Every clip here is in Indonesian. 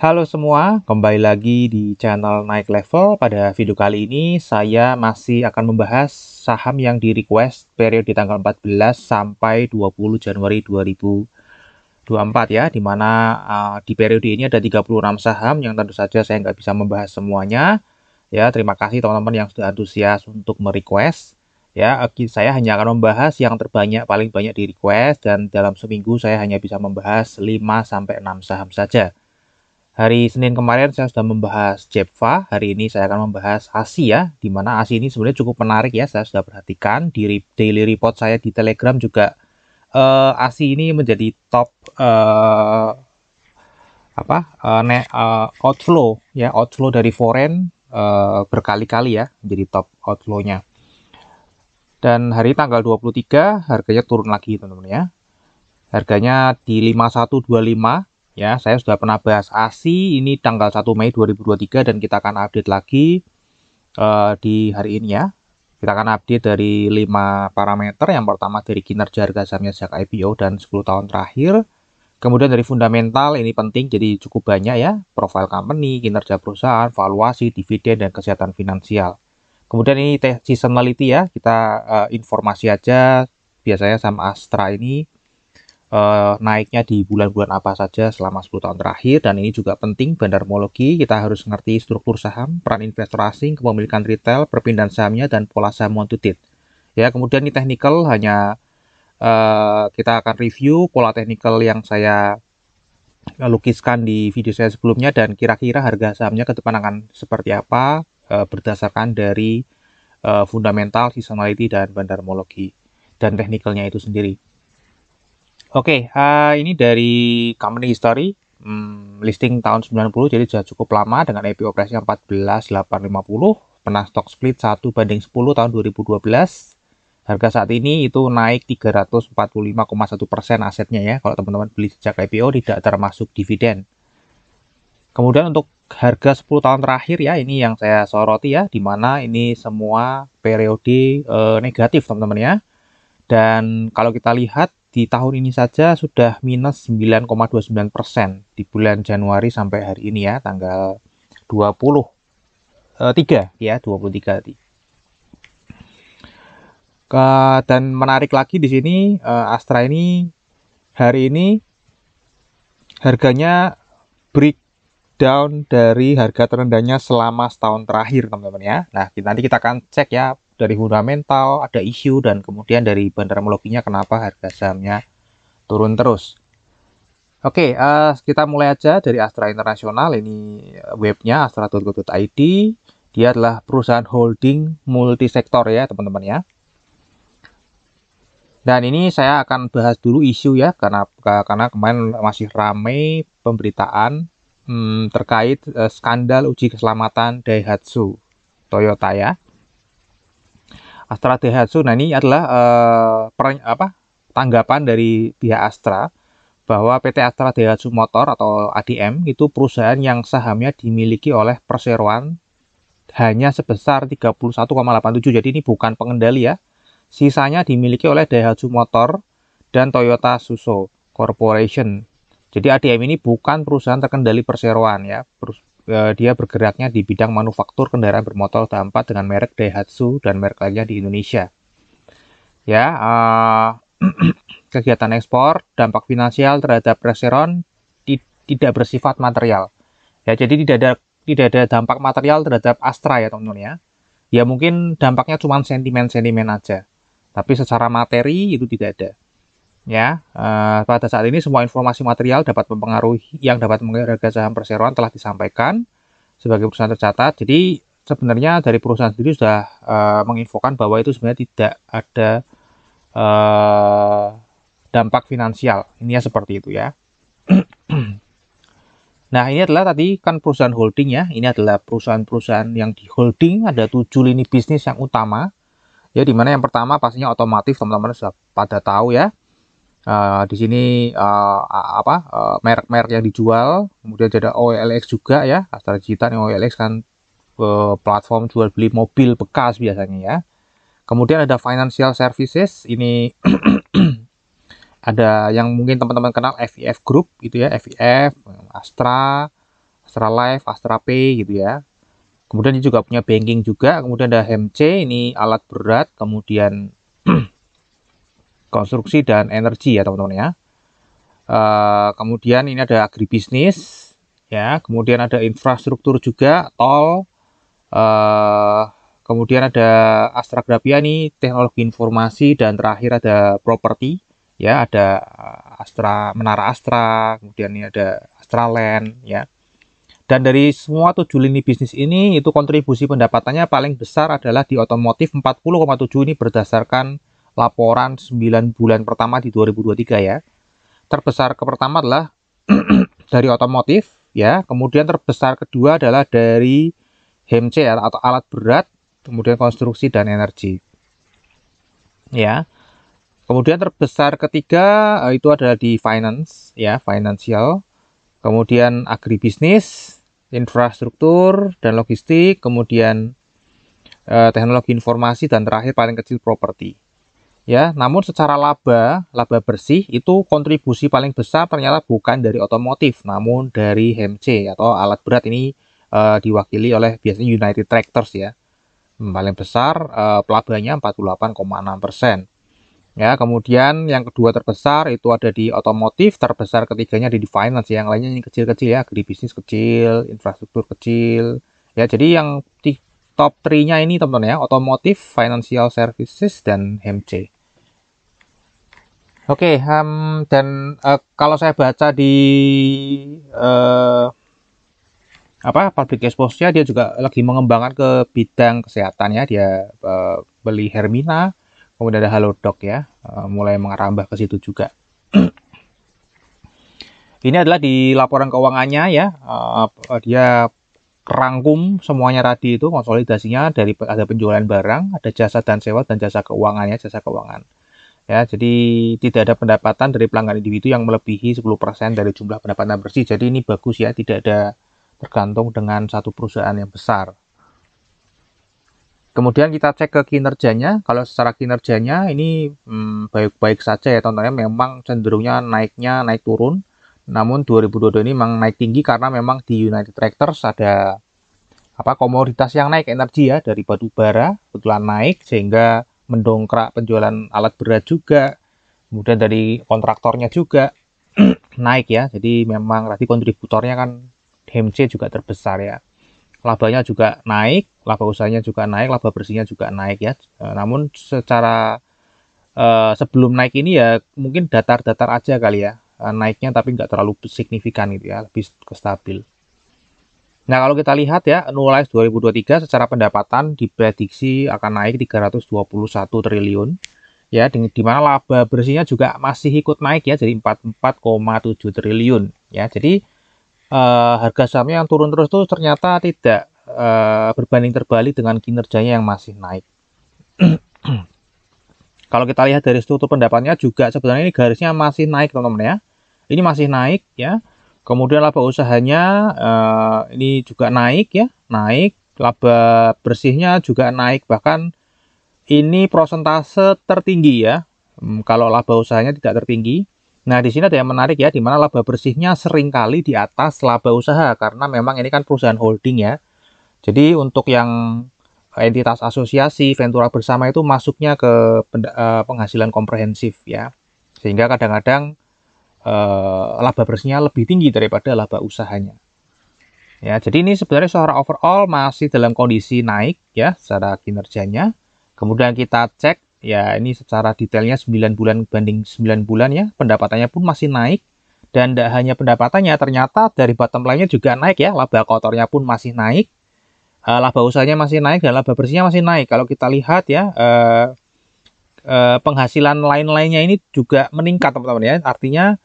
Halo semua, kembali lagi di channel Naik Level. Pada video kali ini saya masih akan membahas saham yang di request periode tanggal 14 sampai 20 Januari 2024 ya, dimana uh, eh, di periode ini ada 36 saham yang tentu saja saya nggak bisa membahas semuanya. Ya, terima kasih teman-teman yang sudah antusias untuk merequest. Ya, saya hanya akan membahas yang terbanyak paling banyak di request dan dalam seminggu saya hanya bisa membahas 5 sampai 6 saham saja Hari Senin kemarin saya sudah membahas Jepva, hari ini saya akan membahas ASI ya, di mana ASI ini sebenarnya cukup menarik ya, saya sudah perhatikan di daily report saya di Telegram juga uh, eh, ASI ini menjadi top uh, apa uh, ne, uh, outflow ya, outflow dari foreign uh, berkali-kali ya, menjadi top outflow-nya. Dan hari tanggal 23 harganya turun lagi teman-teman ya. Harganya di 5125 Ya, saya sudah pernah bahas ASI ini tanggal 1 Mei 2023 dan kita akan update lagi uh, di hari ini ya. Kita akan update dari 5 parameter. Yang pertama dari kinerja harga sahamnya sejak IPO dan 10 tahun terakhir. Kemudian dari fundamental ini penting jadi cukup banyak ya, profil company, kinerja perusahaan, valuasi, dividen dan kesehatan finansial. Kemudian ini seasonality ya, kita uh, informasi aja biasanya sama Astra ini eh, naiknya di bulan-bulan apa saja selama 10 tahun terakhir dan ini juga penting bandarmologi kita harus mengerti struktur saham, peran investor asing, kepemilikan retail, perpindahan sahamnya dan pola saham to date. Ya, kemudian ini technical hanya eh, kita akan review pola technical yang saya lukiskan di video saya sebelumnya dan kira-kira harga sahamnya ke depan akan seperti apa eh, berdasarkan dari eh, fundamental, seasonality dan bandarmologi dan teknikalnya itu sendiri. Oke, okay, uh, eh, ini dari company history um, listing tahun 90 jadi sudah cukup lama dengan EV operasinya 14.850 pernah stock split 1 banding 10 tahun 2012 harga saat ini itu naik 345,1 persen asetnya ya kalau teman-teman beli sejak IPO e tidak termasuk dividen kemudian untuk harga 10 tahun terakhir ya ini yang saya soroti ya di mana ini semua periode e, negatif teman-teman ya dan kalau kita lihat di tahun ini saja sudah minus 9,29 persen di bulan Januari sampai hari ini ya tanggal 23 eh, ya 23 ke, dan menarik lagi di sini eh, Astra ini hari ini harganya break down dari harga terendahnya selama setahun terakhir teman-teman ya nah kita, nanti kita akan cek ya dari fundamental, ada isu, dan kemudian dari bandarmologinya kenapa harga sahamnya turun terus. Oke, uh, kita mulai aja dari Astra Internasional. Ini webnya astra.co.id. Dia adalah perusahaan holding multisektor ya teman-teman ya. Dan ini saya akan bahas dulu isu ya karena karena kemarin masih ramai pemberitaan hmm, terkait uh, skandal uji keselamatan Daihatsu Toyota ya. Astra Daihatsu. Nah, ini adalah uh, eh, per, apa tanggapan dari pihak Astra bahwa PT Astra Daihatsu Motor atau ADM itu perusahaan yang sahamnya dimiliki oleh perseroan hanya sebesar 31,87. Jadi ini bukan pengendali ya. Sisanya dimiliki oleh Daihatsu Motor dan Toyota Suso Corporation. Jadi ADM ini bukan perusahaan terkendali perseroan ya. Eh, dia bergeraknya di bidang manufaktur kendaraan bermotor tanpa dengan merek Daihatsu dan merek lainnya di Indonesia. Ya, uh, kegiatan ekspor, dampak finansial terhadap Reseron tidak bersifat material. Ya, jadi tidak ada tidak ada dampak material terhadap Astra ya teman-teman ya. Ya mungkin dampaknya cuma sentimen-sentimen aja. Tapi secara materi itu tidak ada. Ya, uh, pada saat ini semua informasi material dapat mempengaruhi yang dapat mempengaruhi harga saham perseroan telah disampaikan sebagai perusahaan tercatat. Jadi sebenarnya dari perusahaan sendiri sudah uh, menginfokan bahwa itu sebenarnya tidak ada uh, dampak finansial. Ini ya seperti itu ya. Nah, ini adalah tadi kan perusahaan holding ya. Ini adalah perusahaan-perusahaan yang di holding ada tujuh lini bisnis yang utama. Ya, dimana yang pertama pastinya otomotif teman-teman sudah pada tahu ya. Uh, di sini uh, apa uh, eh, merek-merek yang dijual, kemudian ada OLX juga ya, Astra Citan yang OLX kan uh, platform jual beli mobil bekas biasanya ya. Kemudian ada financial services, ini ada yang mungkin teman-teman kenal FIF Group gitu ya, FIF, Astra, Astra Life, Astra Pay gitu ya. Kemudian dia juga punya banking juga, kemudian ada MC ini alat berat, kemudian konstruksi dan energi ya teman-teman ya. Uh, kemudian ini ada agribisnis ya, kemudian ada infrastruktur juga, tol, uh, kemudian ada Astra Grafia nih teknologi informasi dan terakhir ada properti ya, ada eh, Astra Menara Astra, kemudian ini ada Astraland ya. Dan dari semua tujuh lini bisnis ini, itu kontribusi pendapatannya paling besar adalah di otomotif 40,7 ini berdasarkan laporan 9 bulan pertama di 2023 ya. Terbesar ke pertama adalah dari otomotif ya, kemudian terbesar kedua adalah dari HMC atau alat berat, kemudian konstruksi dan energi. Ya. Kemudian terbesar ketiga eh, itu adalah di finance ya, financial. Kemudian agribisnis, infrastruktur dan logistik, kemudian eh, teknologi informasi dan terakhir paling kecil properti ya namun secara laba laba bersih itu kontribusi paling besar ternyata bukan dari otomotif namun dari HMC atau alat berat ini uh, diwakili oleh biasanya United Tractors ya hmm, paling besar uh, pelabanya 48,6 persen ya kemudian yang kedua terbesar itu ada di otomotif terbesar ketiganya di finance ya, yang lainnya yang kecil-kecil ya di bisnis kecil infrastruktur kecil ya jadi yang di top 3-nya ini teman-teman ya otomotif financial services dan HMC Oke, okay, um, dan uh, kalau saya baca di uh, apa public expose-nya dia juga lagi mengembangkan ke bidang kesehatan ya. Dia uh, beli Hermina, kemudian ada Halodoc ya, uh, mulai mengarambah ke situ juga. Ini adalah di laporan keuangannya ya. Uh, dia rangkum semuanya tadi itu konsolidasinya dari ada penjualan barang, ada jasa dan sewa dan jasa keuangannya, jasa keuangan ya jadi tidak ada pendapatan dari pelanggan individu yang melebihi 10% dari jumlah pendapatan bersih jadi ini bagus ya tidak ada tergantung dengan satu perusahaan yang besar kemudian kita cek ke kinerjanya kalau secara kinerjanya ini hmm, baik-baik hmm, saja ya tontonnya memang cenderungnya naiknya naik turun namun 2022 ini memang naik tinggi karena memang di United Tractors ada apa komoditas yang naik energi ya dari batu bara kebetulan naik sehingga mendongkrak penjualan alat berat juga kemudian dari kontraktornya juga naik ya jadi memang tadi kontributornya kan DMC juga terbesar ya labanya juga naik laba usahanya juga naik laba bersihnya juga naik ya e, namun secara e, sebelum naik ini ya mungkin datar-datar aja kali ya e, naiknya tapi nggak terlalu signifikan gitu ya lebih ke stabil Nah, kalau kita lihat ya, Nualize 2023 secara pendapatan diprediksi akan naik 321 triliun. Ya, Dimana dimana laba bersihnya juga masih ikut naik ya, jadi 44,7 triliun. Ya, jadi uh, harga sahamnya yang turun terus tuh ternyata tidak uh, berbanding terbalik dengan kinerjanya yang masih naik. kalau kita lihat dari struktur pendapatnya juga sebenarnya ini garisnya masih naik teman-teman ya. Ini masih naik ya Kemudian laba usahanya uh, ini juga naik ya, naik. Laba bersihnya juga naik bahkan ini prosentase tertinggi ya. Hmm, kalau laba usahanya tidak tertinggi. Nah, di sini ada yang menarik ya di mana laba bersihnya seringkali di atas laba usaha karena memang ini kan perusahaan holding ya. Jadi untuk yang entitas asosiasi Ventura bersama itu masuknya ke eh, penghasilan komprehensif ya. Sehingga kadang-kadang uh, laba bersihnya lebih tinggi daripada laba usahanya. Ya, jadi ini sebenarnya secara overall masih dalam kondisi naik ya secara kinerjanya. Kemudian kita cek ya ini secara detailnya 9 bulan banding 9 bulan ya pendapatannya pun masih naik dan tidak hanya pendapatannya ternyata dari bottom line-nya juga naik ya laba kotornya pun masih naik eh, laba usahanya masih naik dan laba bersihnya masih naik kalau kita lihat ya eh, eh, penghasilan lain-lainnya ini juga meningkat teman-teman ya artinya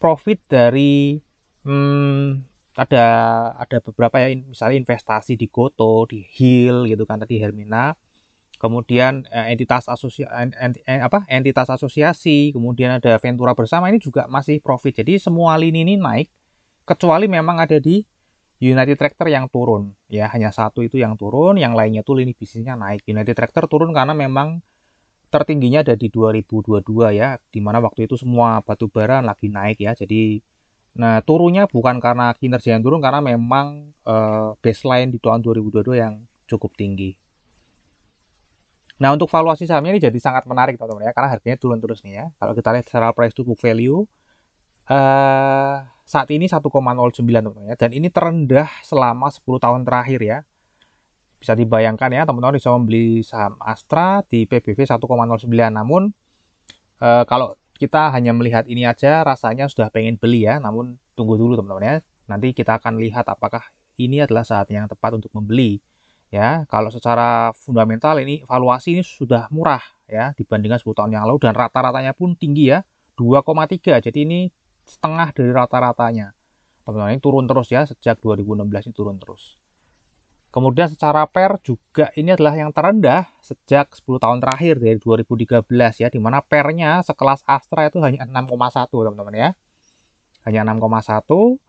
profit dari hmm, ada ada beberapa ya misalnya investasi di Goto, di Hill gitu kan tadi Hermina. Kemudian eh, entitas asosiasi eh, apa entitas asosiasi, kemudian ada Ventura bersama ini juga masih profit. Jadi semua lini ini naik kecuali memang ada di United Tractor yang turun. Ya, hanya satu itu yang turun, yang lainnya tuh lini bisnisnya naik. United Tractor turun karena memang tertingginya ada di 2022 ya, dimana waktu itu semua batu bara lagi naik ya. Jadi nah turunnya bukan karena kinerja yang turun karena memang uh, baseline di tahun 2022 yang cukup tinggi. Nah, untuk valuasi sahamnya ini jadi sangat menarik teman-teman ya karena harganya turun terus nih ya. Kalau kita lihat secara price to book value eh saat ini 1,09 teman-teman ya dan ini terendah selama 10 tahun terakhir ya bisa dibayangkan ya teman-teman bisa membeli saham Astra di PBV 1,09 namun e, kalau kita hanya melihat ini aja rasanya sudah pengen beli ya namun tunggu dulu teman-teman ya nanti kita akan lihat apakah ini adalah saat yang tepat untuk membeli ya kalau secara fundamental ini valuasi ini sudah murah ya dibandingkan 10 tahun yang lalu dan rata-ratanya pun tinggi ya 2,3 jadi ini setengah dari rata-ratanya teman-teman ini turun terus ya sejak 2016 ini turun terus Kemudian secara per juga ini adalah yang terendah sejak 10 tahun terakhir dari 2013 ya, dimana mana pernya sekelas Astra itu hanya 6,1 teman-teman ya. Hanya 6,1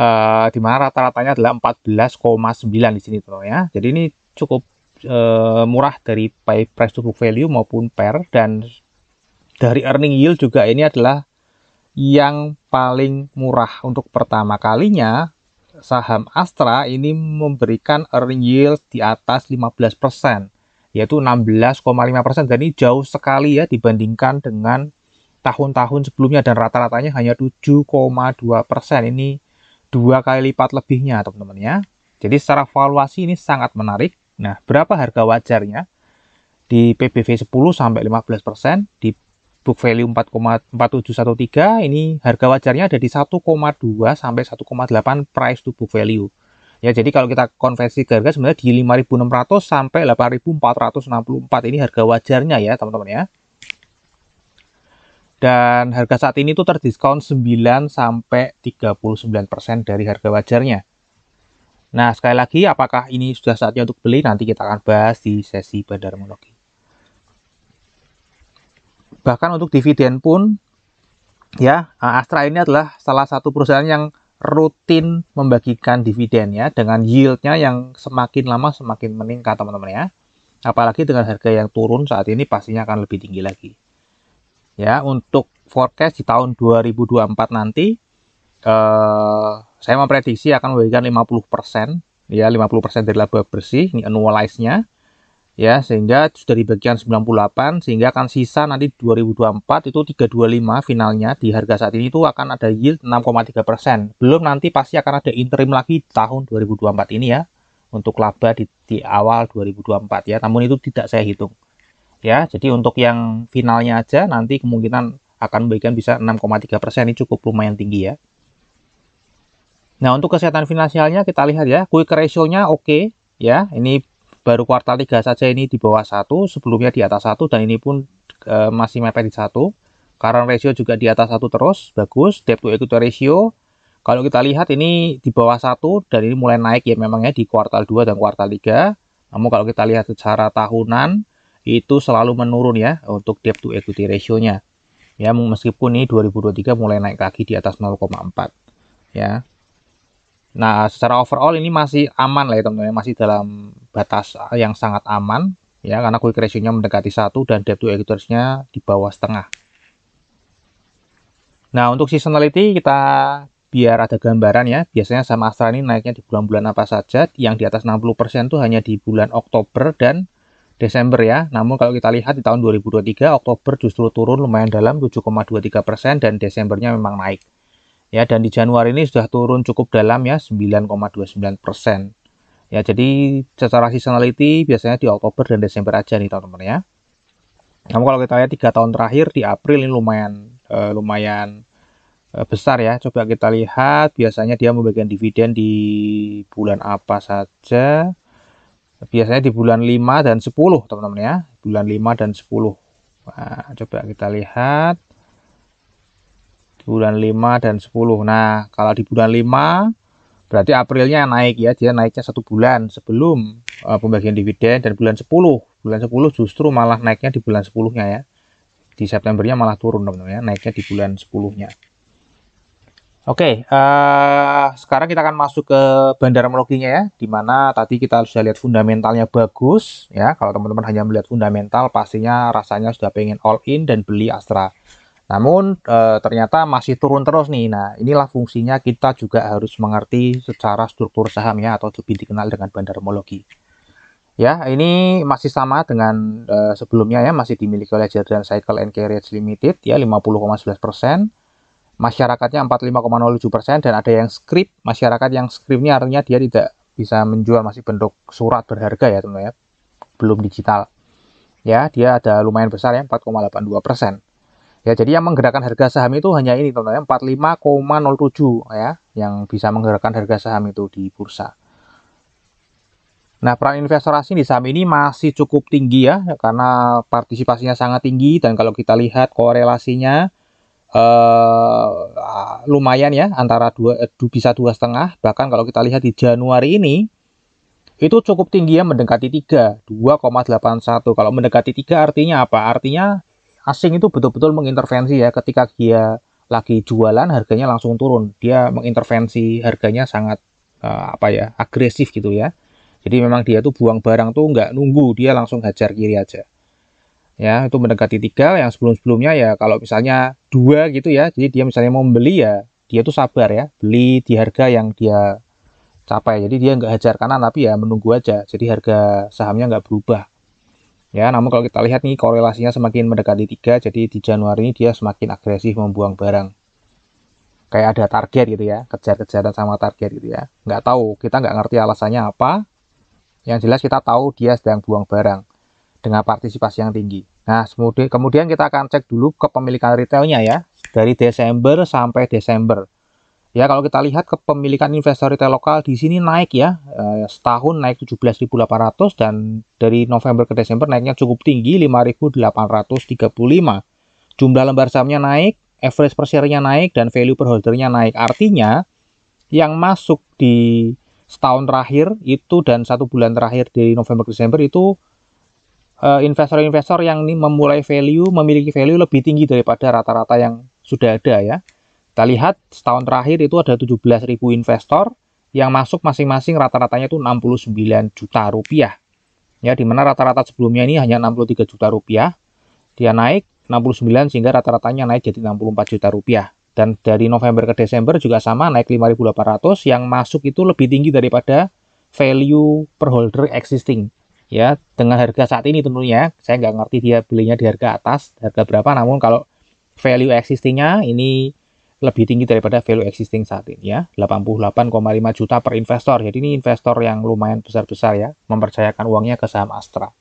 eh, di rata-ratanya adalah 14,9 di sini teman ya. Jadi ini cukup eh, murah dari price to book value maupun per dan dari earning yield juga ini adalah yang paling murah untuk pertama kalinya saham Astra ini memberikan earn yield di atas 15%, yaitu 16,5% dan ini jauh sekali ya dibandingkan dengan tahun-tahun sebelumnya dan rata-ratanya hanya 7,2%. Ini dua kali lipat lebihnya teman-teman ya. Jadi secara valuasi ini sangat menarik. Nah, berapa harga wajarnya? Di PBV 10 sampai 15%, di book value 4,4713 ini harga wajarnya ada di 1,2 sampai 1,8 price to book value. Ya, jadi kalau kita konversi ke harga sebenarnya di 5.600 sampai 8.464 ini harga wajarnya ya, teman-teman ya. Dan harga saat ini itu terdiskon 9 sampai 39% dari harga wajarnya. Nah, sekali lagi apakah ini sudah saatnya untuk beli? Nanti kita akan bahas di sesi Bandarmologi. Bahkan untuk dividen pun ya eh, Astra ini adalah salah satu perusahaan yang rutin membagikan dividen ya dengan yieldnya yang semakin lama semakin meningkat teman-teman ya apalagi dengan harga yang turun saat ini pastinya akan lebih tinggi lagi ya untuk forecast di tahun 2024 nanti eh, saya memprediksi akan memberikan 50% ya 50% dari laba bersih ini annualize-nya ya sehingga sudah di bagian 98 sehingga akan sisa nanti 2024 itu 325 finalnya di harga saat ini itu akan ada yield 6,3% belum nanti pasti akan ada interim lagi tahun 2024 ini ya untuk laba di, di awal 2024 ya namun itu tidak saya hitung ya jadi untuk yang finalnya aja nanti kemungkinan akan bagian bisa 6,3% ini cukup lumayan tinggi ya Nah untuk kesehatan finansialnya kita lihat ya quick ratio-nya oke okay, ya ini baru kuartal 3 saja ini di bawah satu sebelumnya di atas satu dan ini pun e, masih mepet di satu current ratio juga di atas satu terus bagus debt to equity ratio kalau kita lihat ini di bawah satu dan ini mulai naik ya memangnya di kuartal 2 dan kuartal 3. Namun kalau kita lihat secara tahunan itu selalu menurun ya untuk debt to equity ratio-nya. Ya meskipun ini 2023 mulai naik lagi di atas 0,4 ya. Nah, secara overall ini masih aman lah ya teman-teman, masih dalam batas yang sangat aman ya karena quick ratio-nya mendekati satu dan debt to equity-nya di bawah setengah. Nah, untuk seasonality kita biar ada gambaran ya. Biasanya sama Astra ini naiknya di bulan-bulan apa saja. Yang di atas 60% itu hanya di bulan Oktober dan Desember ya. Namun kalau kita lihat di tahun 2023 Oktober justru turun lumayan dalam 7,23% dan Desembernya memang naik ya dan di Januari ini sudah turun cukup dalam ya 9,29 persen ya jadi secara seasonality biasanya di Oktober dan Desember aja nih teman-teman ya namun kalau kita lihat tiga tahun terakhir di April ini lumayan eh, lumayan eh, besar ya coba kita lihat biasanya dia membagikan dividen di bulan apa saja biasanya di bulan 5 dan 10 teman-teman ya bulan 5 dan 10 nah, coba kita lihat bulan 5 dan 10 nah kalau di bulan 5 berarti Aprilnya naik ya dia naiknya satu bulan sebelum uh, pembagian dividen dan bulan 10 bulan 10 justru malah naiknya di bulan 10 nya ya di Septembernya malah turun teman-teman ya naiknya di bulan 10 nya Oke, uh, sekarang kita akan masuk ke meloginya ya, dimana tadi kita sudah lihat fundamentalnya bagus ya. Kalau teman-teman hanya melihat fundamental, pastinya rasanya sudah pengen all in dan beli Astra. Namun e, ternyata masih turun terus nih. Nah, inilah fungsinya kita juga harus mengerti secara struktur sahamnya atau lebih dikenal dengan bandarmologi. Ya, ini masih sama dengan e, sebelumnya ya, masih dimiliki oleh Jadran Cycle and Carriage Limited ya 50,11%. Masyarakatnya 45,07% dan ada yang skrip, masyarakat yang skripnya artinya dia tidak bisa menjual masih bentuk surat berharga ya, teman-teman ya. Belum digital. Ya, dia ada lumayan besar ya 4,82%. Ya, jadi yang menggerakkan harga saham itu hanya ini teman-teman, 45,07 ya, yang bisa menggerakkan harga saham itu di bursa. Nah, peran investor asing di saham ini masih cukup tinggi ya, karena partisipasinya sangat tinggi dan kalau kita lihat korelasinya eh, lumayan ya, antara dua eh, bisa dua setengah, bahkan kalau kita lihat di Januari ini itu cukup tinggi ya mendekati 3, 2,81. Kalau mendekati 3 artinya apa? Artinya asing itu betul-betul mengintervensi ya ketika dia lagi jualan harganya langsung turun. Dia mengintervensi harganya sangat uh, apa ya agresif gitu ya. Jadi memang dia tuh buang barang tuh nggak nunggu, dia langsung hajar kiri aja. Ya, itu mendekati tiga yang sebelum-sebelumnya ya kalau misalnya dua gitu ya. Jadi dia misalnya mau beli ya, dia tuh sabar ya, beli di harga yang dia capai. Jadi dia nggak hajar kanan tapi ya menunggu aja. Jadi harga sahamnya nggak berubah. Ya, namun kalau kita lihat nih korelasinya semakin mendekati tiga, jadi di Januari ini dia semakin agresif membuang barang. Kayak ada target gitu ya, kejar-kejaran sama target gitu ya. Nggak tahu, kita nggak ngerti alasannya apa. Yang jelas kita tahu dia sedang buang barang dengan partisipasi yang tinggi. Nah, kemudian kita akan cek dulu kepemilikan retailnya ya, dari Desember sampai Desember. Ya, kalau kita lihat kepemilikan investor retail lokal di sini naik ya. Eh, setahun naik 17.800 dan dari November ke Desember naiknya cukup tinggi 5.835. Jumlah lembar sahamnya naik, average per share-nya naik dan value per holder naik. Artinya yang masuk di setahun terakhir itu dan satu bulan terakhir dari November ke Desember itu eh, investor-investor yang ini memulai value memiliki value lebih tinggi daripada rata-rata yang sudah ada ya. Kita lihat setahun terakhir itu ada 17.000 investor yang masuk masing-masing rata-ratanya itu 69 juta rupiah. Ya, di mana rata-rata sebelumnya ini hanya 63 juta rupiah. Dia naik 69 sehingga rata-ratanya naik jadi 64 juta rupiah. Dan dari November ke Desember juga sama naik 5.800 yang masuk itu lebih tinggi daripada value per holder existing. Ya, dengan harga saat ini tentunya saya nggak ngerti dia belinya di harga atas, harga berapa. Namun kalau value existingnya ini lebih tinggi daripada value existing saat ini ya 88,5 juta per investor jadi ini investor yang lumayan besar-besar ya mempercayakan uangnya ke saham Astra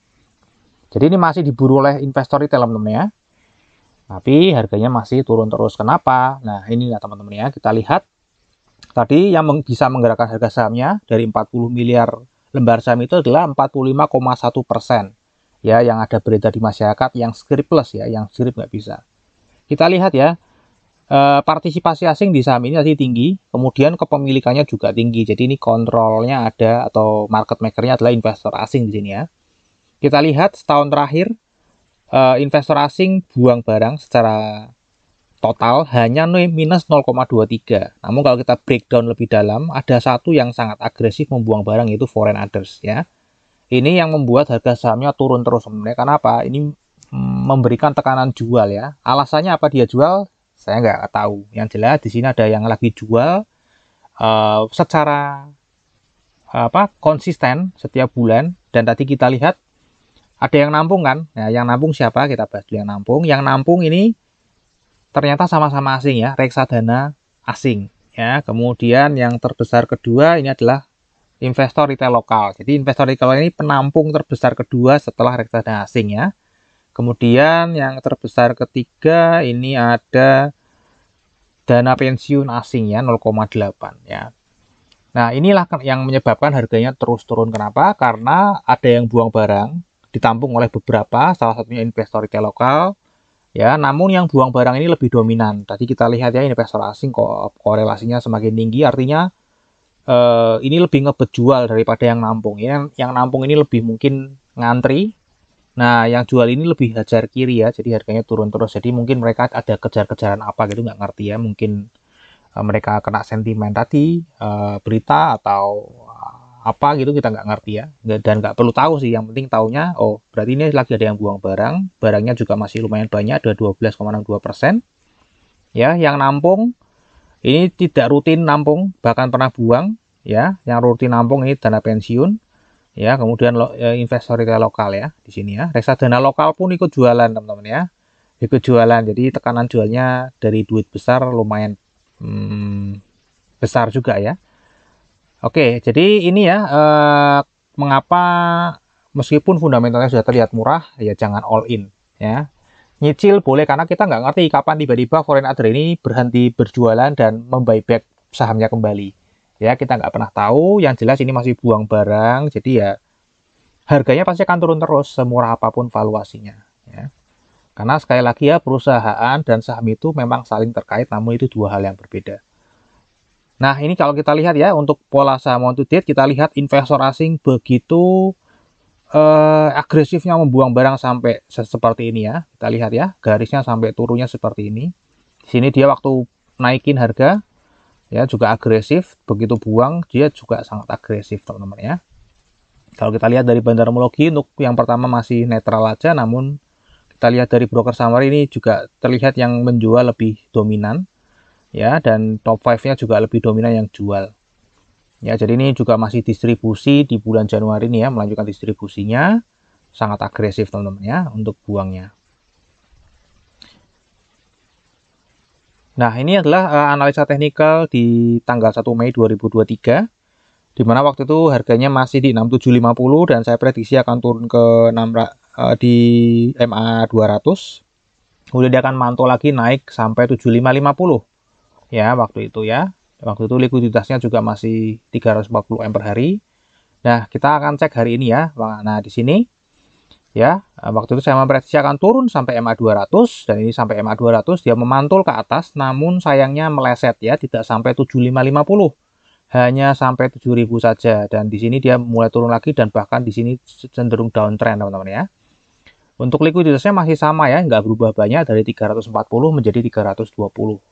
jadi ini masih diburu oleh investor retail teman-teman ya tapi harganya masih turun terus kenapa nah ini ya teman-teman ya kita lihat tadi yang bisa menggerakkan harga sahamnya dari 40 miliar lembar saham itu adalah 45,1 persen ya yang ada beredar di masyarakat yang script plus ya yang script nggak bisa kita lihat ya Eh, partisipasi asing di saham ini tadi tinggi, kemudian kepemilikannya juga tinggi. Jadi ini kontrolnya ada atau market makernya adalah investor asing di sini ya. Kita lihat setahun terakhir eh, investor asing buang barang secara total hanya minus 0,23. Namun kalau kita breakdown lebih dalam, ada satu yang sangat agresif membuang barang yaitu foreign others ya. Ini yang membuat harga sahamnya turun terus sebenarnya. Karena Ini mm, memberikan tekanan jual ya. Alasannya apa dia jual? saya nggak tahu yang jelas di sini ada yang lagi jual uh, secara apa konsisten setiap bulan dan tadi kita lihat ada yang nampung kan nah, yang nampung siapa kita bahas dulu yang nampung yang nampung ini ternyata sama-sama asing ya reksadana asing ya kemudian yang terbesar kedua ini adalah investor retail lokal jadi investor retail lokal ini penampung terbesar kedua setelah reksadana asing ya Kemudian yang terbesar ketiga ini ada dana pensiun asing ya 0,8 ya. Nah, inilah yang menyebabkan harganya terus turun. Kenapa? Karena ada yang buang barang ditampung oleh beberapa salah satunya investor retail lokal ya. Namun yang buang barang ini lebih dominan. Tadi kita lihat ya investor asing kok korelasinya semakin tinggi artinya eh, ini lebih ngebejual daripada yang nampung. Yang yang nampung ini lebih mungkin ngantri Nah, yang jual ini lebih hajar kiri ya, jadi harganya turun terus. Jadi mungkin mereka ada kejar-kejaran apa gitu nggak ngerti ya, mungkin uh, mereka kena sentimen tadi uh, berita atau eh, apa gitu kita nggak ngerti ya dan nggak perlu tahu sih yang penting taunya oh berarti ini lagi ada yang buang barang barangnya juga masih lumayan banyak ada 12,62 persen ya yang nampung ini tidak rutin nampung bahkan pernah buang ya yang rutin nampung ini dana pensiun ya kemudian lo, eh, investor retail lokal ya di sini ya reksadana lokal pun ikut jualan teman-teman ya ikut jualan jadi tekanan jualnya dari duit besar lumayan hmm, besar juga ya oke jadi ini ya eh, mengapa meskipun fundamentalnya sudah terlihat murah ya jangan all in ya nyicil boleh karena kita nggak ngerti kapan tiba-tiba foreign trader ini berhenti berjualan dan membuyback sahamnya kembali ya kita nggak pernah tahu yang jelas ini masih buang barang jadi ya harganya pasti akan turun terus semurah apapun valuasinya ya karena sekali lagi ya perusahaan dan saham itu memang saling terkait namun itu dua hal yang berbeda nah ini kalau kita lihat ya untuk pola saham on to date kita lihat investor asing begitu eh, agresifnya membuang barang sampai seperti ini ya kita lihat ya garisnya sampai turunnya seperti ini di sini dia waktu naikin harga ya juga agresif begitu buang dia juga sangat agresif teman-teman ya kalau kita lihat dari bandarmologi untuk yang pertama masih netral aja namun kita lihat dari broker summary ini juga terlihat yang menjual lebih dominan ya dan top 5 nya juga lebih dominan yang jual ya jadi ini juga masih distribusi di bulan Januari ini ya melanjutkan distribusinya sangat agresif teman-teman ya untuk buangnya Nah, ini adalah uh, analisa teknikal di tanggal 1 Mei 2023 di mana waktu itu harganya masih di 6750 dan saya prediksi akan turun ke 6 uh, eh, di MA 200. Kemudian dia akan mantul lagi naik sampai 7550. Ya, waktu itu ya. Waktu itu likuiditasnya juga masih 340 M per hari. Nah, kita akan cek hari ini ya. Nah, di sini ya eh, waktu itu saya memprediksi akan turun sampai MA 200 dan ini sampai MA 200 dia memantul ke atas namun sayangnya meleset ya tidak sampai 7550 hanya sampai 7000 saja dan di sini dia mulai turun lagi dan bahkan di sini cenderung downtrend teman-teman ya untuk likuiditasnya masih sama ya nggak berubah banyak dari 340 menjadi 320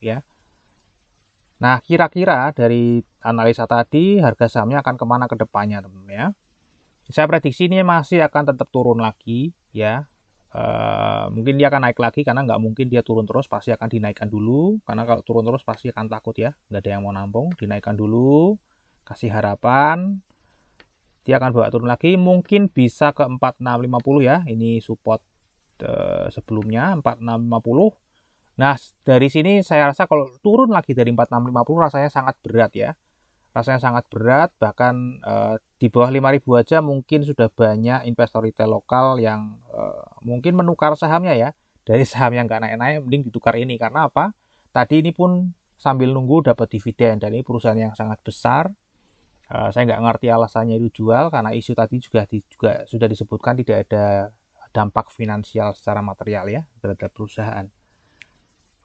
ya Nah kira-kira dari analisa tadi harga sahamnya akan kemana ke depannya teman-teman ya saya prediksi ini masih akan tetap turun lagi ya Uh, mungkin dia akan naik lagi karena nggak mungkin dia turun terus pasti akan dinaikkan dulu karena kalau turun terus pasti akan takut ya nggak ada yang mau nampung dinaikkan dulu kasih harapan dia akan bawa turun lagi mungkin bisa ke 4650 ya ini support uh, sebelumnya 4650 nah dari sini saya rasa kalau turun lagi dari 4650 rasanya sangat berat ya rasanya sangat berat bahkan uh, di bawah 5000 aja mungkin sudah banyak investor retail lokal yang uh, mungkin menukar sahamnya ya dari saham yang nggak naik-naik mending ditukar ini karena apa tadi ini pun sambil nunggu dapat dividen dan ini perusahaan yang sangat besar uh, saya nggak ngerti alasannya itu jual karena isu tadi juga di, juga sudah disebutkan tidak ada dampak finansial secara material ya terhadap perusahaan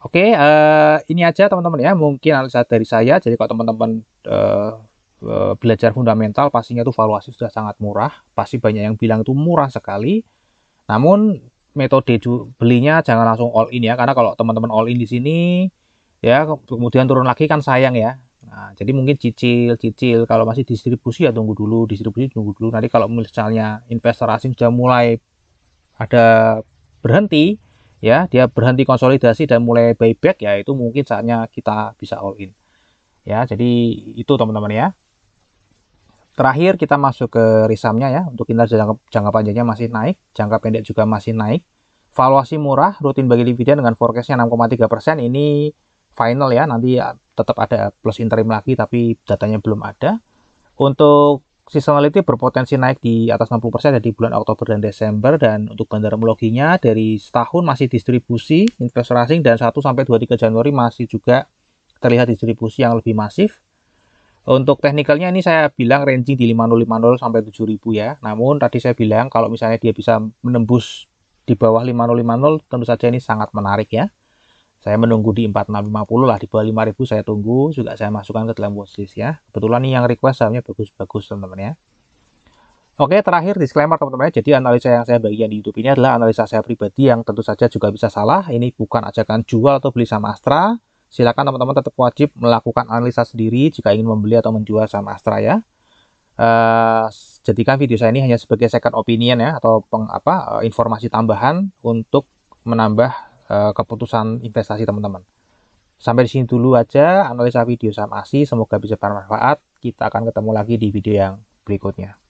Oke, uh, ini aja teman-teman ya. Mungkin alasan dari saya. Jadi kalau teman-teman uh, Eh, belajar fundamental pastinya itu valuasi sudah sangat murah pasti banyak yang bilang itu murah sekali namun metode belinya jangan langsung all in ya karena kalau teman-teman all in di sini ya kemudian turun lagi kan sayang ya nah, jadi mungkin cicil cicil kalau masih distribusi ya tunggu dulu distribusi tunggu dulu nanti kalau misalnya investor asing sudah mulai ada berhenti ya dia berhenti konsolidasi dan mulai buyback ya itu mungkin saatnya kita bisa all in ya jadi itu teman-teman ya Terakhir kita masuk ke risamnya ya, untuk kinerja jangka, jangka panjangnya masih naik, jangka pendek juga masih naik. Valuasi murah, rutin bagi dividen dengan forecastnya 6,3%, ini final ya, nanti tetap ada plus interim lagi tapi datanya belum ada. Untuk seasonality berpotensi naik di atas 60% dari bulan Oktober dan Desember dan untuk bandarmologinya dari setahun masih distribusi investor asing dan 1 sampai 23 Januari masih juga terlihat distribusi yang lebih masif. Untuk teknikalnya ini saya bilang ranging di 5050 sampai 7000 ya. Namun tadi saya bilang kalau misalnya dia bisa menembus di bawah 5050 tentu saja ini sangat menarik ya. Saya menunggu di 4650 lah, di bawah 5000 saya tunggu, juga saya masukkan ke dalam watchlist ya. Kebetulan ini yang request sahamnya bagus-bagus teman-teman ya. Oke, terakhir disclaimer teman-teman ya. Jadi analisa yang saya bagikan di YouTube ini adalah analisa saya pribadi yang tentu saja juga bisa salah. Ini bukan ajakan jual atau beli sama Astra silakan teman-teman tetap wajib melakukan analisa sendiri jika ingin membeli atau menjual saham Astra ya. Uh, jadikan video saya ini hanya sebagai second opinion ya atau peng, apa uh, informasi tambahan untuk menambah uh, keputusan investasi teman-teman. Sampai di sini dulu aja analisa video saham ASI, semoga bisa bermanfaat. Kita akan ketemu lagi di video yang berikutnya.